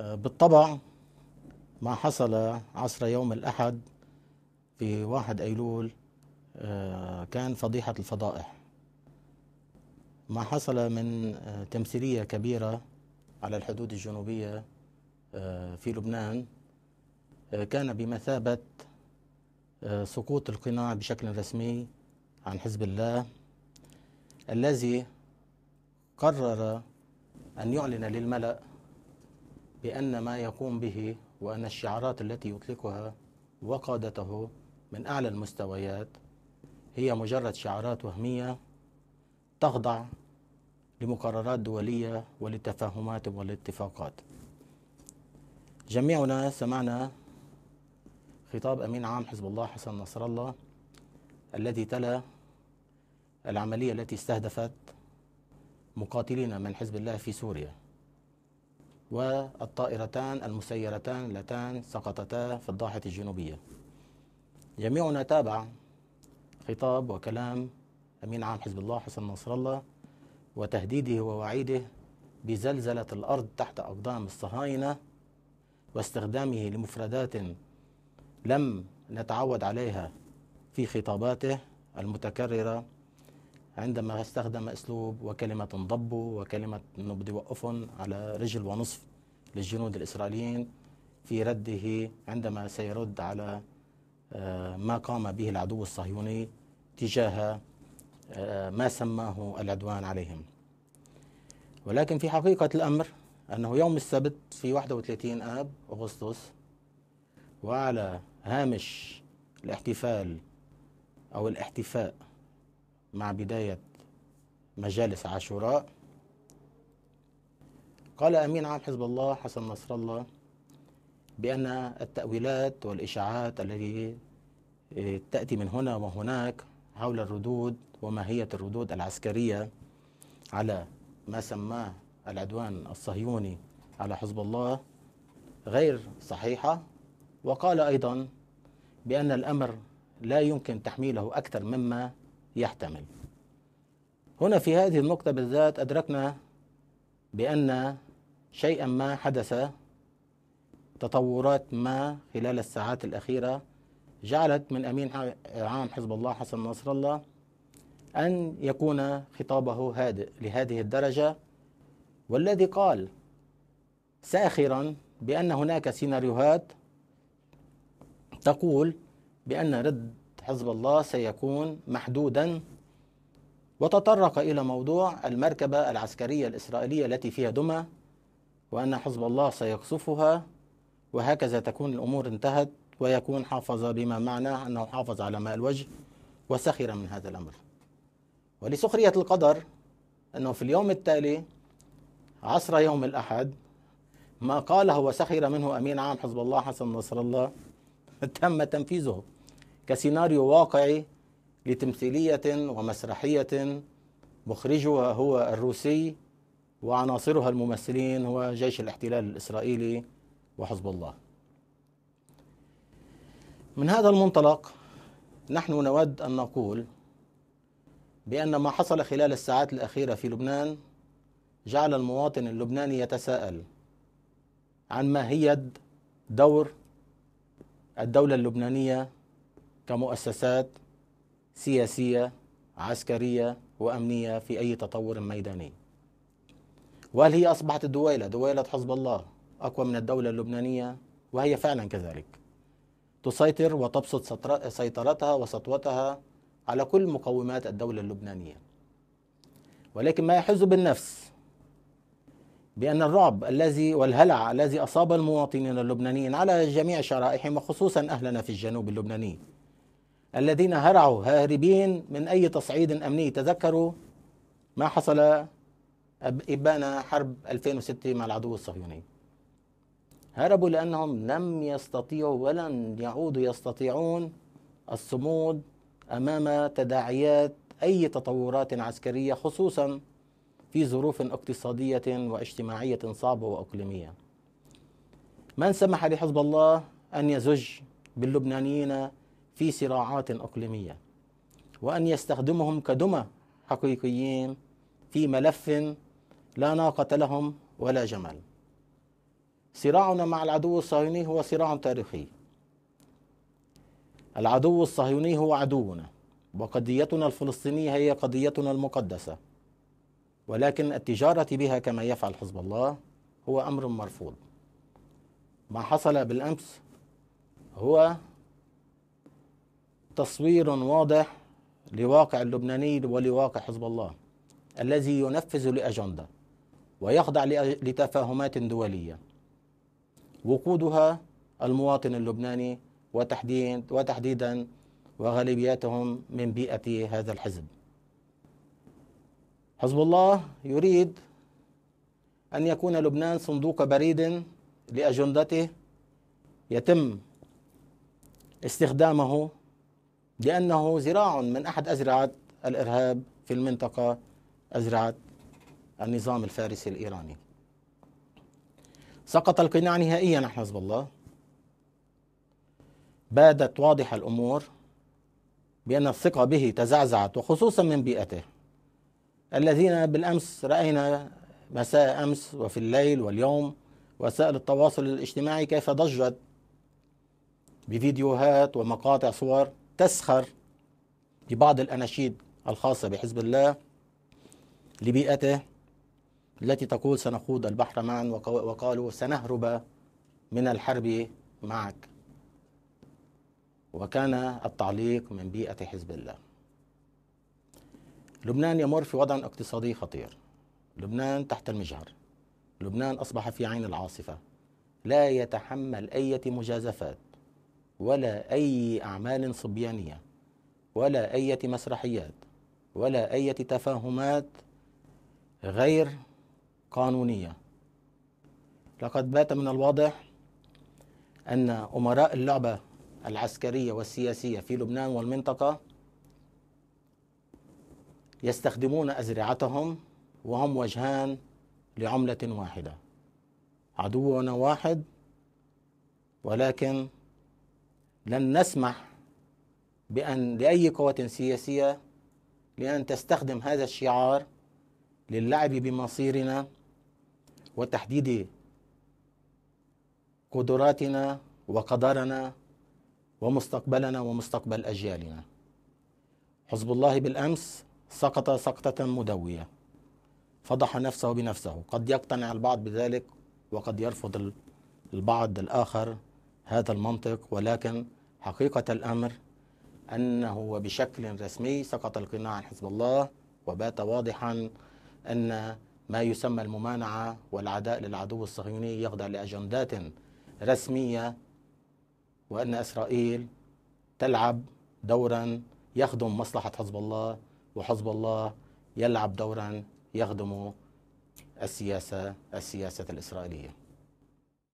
بالطبع ما حصل عصر يوم الأحد في واحد أيلول آه، كان فضيحة الفضائح ما حصل من آه، تمثيلية كبيرة على الحدود الجنوبية آه، في لبنان كان بمثابة سقوط القناع بشكل رسمي عن حزب الله الذي قرر أن يعلن للملأ بأن ما يقوم به وأن الشعارات التي يطلقها وقادته من أعلى المستويات هي مجرد شعارات وهمية تخضع لمقررات دولية وللتفاهمات والاتفاقات جميعنا سمعنا خطاب أمين عام حزب الله حسن نصر الله الذي تلا العملية التي استهدفت مقاتلين من حزب الله في سوريا والطائرتان المسيرتان اللتان سقطتا في الضاحية الجنوبية جميعنا تابع خطاب وكلام أمين عام حزب الله حسن نصر الله وتهديده ووعيده بزلزلة الأرض تحت أقدام الصهاينة واستخدامه لمفردات لم نتعود عليها في خطاباته المتكررة عندما استخدم اسلوب وكلمه انضبوا وكلمه انه بدي يوقفهم على رجل ونصف للجنود الاسرائيليين في رده عندما سيرد على آه، ما قام به العدو الصهيوني تجاه آه، ما سماه العدوان عليهم ولكن في حقيقة الأمر أنه يوم السبت في 31 آب أغسطس وعلى هامش الاحتفال أو الاحتفاء مع بداية مجالس عاشوراء قال أمين عام حزب الله حسن نصر الله بأن التأويلات والإشاعات التي آه، تأتي من هنا وهناك حول الردود وماهية الردود العسكرية على ما سماه العدوان الصهيوني على حزب الله غير صحيحة وقال أيضا بأن الأمر لا يمكن تحميله أكثر مما يحتمل هنا في هذه النقطة بالذات أدركنا بأن شيئا ما حدث تطورات ما خلال الساعات الأخيرة جعلت من أمين عام حزب الله حسن نصر الله أن يكون خطابه هادئ لهذه الدرجة والذي قال ساخرا بأن هناك سيناريوهات تقول بأن رد حزب الله سيكون محدودا وتطرق إلى موضوع المركبة العسكرية الإسرائيلية التي فيها دمى وأن حزب الله سيقصفها وهكذا تكون الأمور انتهت ويكون حافظ بما معناه أنه حافظ على ماء الوجه وسخر من هذا الأمر ولسخرية القدر أنه في اليوم التالي عصر يوم الأحد ما قاله وسخر منه أمين عام حزب الله حسن نصر الله تم تنفيذه كسيناريو واقعي لتمثيلية ومسرحية مخرجها هو الروسي وعناصرها الممثلين هو جيش الاحتلال الإسرائيلي وحزب الله من هذا المنطلق نحن نود أن نقول بأن ما حصل خلال الساعات الأخيرة في لبنان جعل المواطن اللبناني يتساءل عن ماهية دور الدولة اللبنانية كمؤسسات سياسية عسكرية وأمنية في أي تطور ميداني وهل هي أصبحت الدويلة دويلة حزب الله أقوى من الدولة اللبنانية وهي فعلا كذلك تسيطر وتبسط سيطرتها وسطوتها على كل مقومات الدولة اللبنانية ولكن ما يحز بالنفس بأن الرعب الذي والهلع الذي أصاب المواطنين اللبنانيين على جميع شرائحهم وخصوصا أهلنا في الجنوب اللبناني الذين هرعوا هاربين من أي تصعيد أمني تذكروا ما حصل إبان حرب 2006 مع العدو الصهيوني هربوا لأنهم لم يستطيعوا ولن يعودوا يستطيعون الصمود أمام تداعيات أي تطورات عسكرية خصوصا في ظروف اقتصادية واجتماعية صعبة وأقليمية من سمح لحزب الله أن يزج باللبنانيين في صراعات اقليميه وان يستخدمهم كدمى حقيقيين في ملف لا ناقه لهم ولا جمل صراعنا مع العدو الصهيوني هو صراع تاريخي العدو الصهيوني هو عدونا وقضيتنا الفلسطينيه هي قضيتنا المقدسه ولكن التجاره بها كما يفعل حزب الله هو امر مرفوض ما حصل بالامس هو تصوير واضح لواقع اللبناني ولواقع حزب الله الذي ينفذ لأجندة ويخضع لتفاهمات دولية وقودها المواطن اللبناني وتحديد وتحديدا وغالبيتهم من بيئة هذا الحزب حزب الله يريد أن يكون لبنان صندوق بريد لأجندته يتم استخدامه لأنه ذراع من أحد أزرعة الإرهاب في المنطقة أزرعة النظام الفارسي الإيراني سقط القناع نهائيا عن حزب الله بادت واضحة الأمور بأن الثقة به تزعزعت وخصوصا من بيئته الذين بالأمس رأينا مساء أمس وفي الليل واليوم وسائل التواصل الاجتماعي كيف ضجت بفيديوهات ومقاطع صور تسخر ببعض الأناشيد الخاصة بحزب الله لبيئته التي تقول سنخوض البحر معا وقالوا سنهرب من الحرب معك وكان التعليق من بيئة حزب الله لبنان يمر في وضع اقتصادي خطير لبنان تحت المجهر لبنان أصبح في عين العاصفة لا يتحمل أي مجازفات ولا أي أعمال صبيانية ولا أي مسرحيات ولا أي تفاهمات غير قانونية لقد بات من الواضح أن أمراء اللعبة العسكرية والسياسية في لبنان والمنطقة يستخدمون أزرعتهم وهم وجهان لعملة واحدة عدونا واحد ولكن لن نسمح بأن لأي قوة سياسية لأن تستخدم هذا الشعار للعب بمصيرنا وتحديد قدراتنا وقدرنا ومستقبلنا ومستقبل أجيالنا حزب الله بالأمس سقط سقطة مدوية فضح نفسه بنفسه قد يقتنع البعض بذلك وقد يرفض البعض الآخر هذا المنطق ولكن حقيقة الأمر أنه بشكل رسمي سقط القناع عن حزب الله وبات واضحا أن ما يسمى الممانعة والعداء للعدو الصهيوني يخضع لأجندات رسمية وأن إسرائيل تلعب دورا يخدم مصلحة حزب الله وحزب الله يلعب دورا يخدم السياسة السياسة الإسرائيلية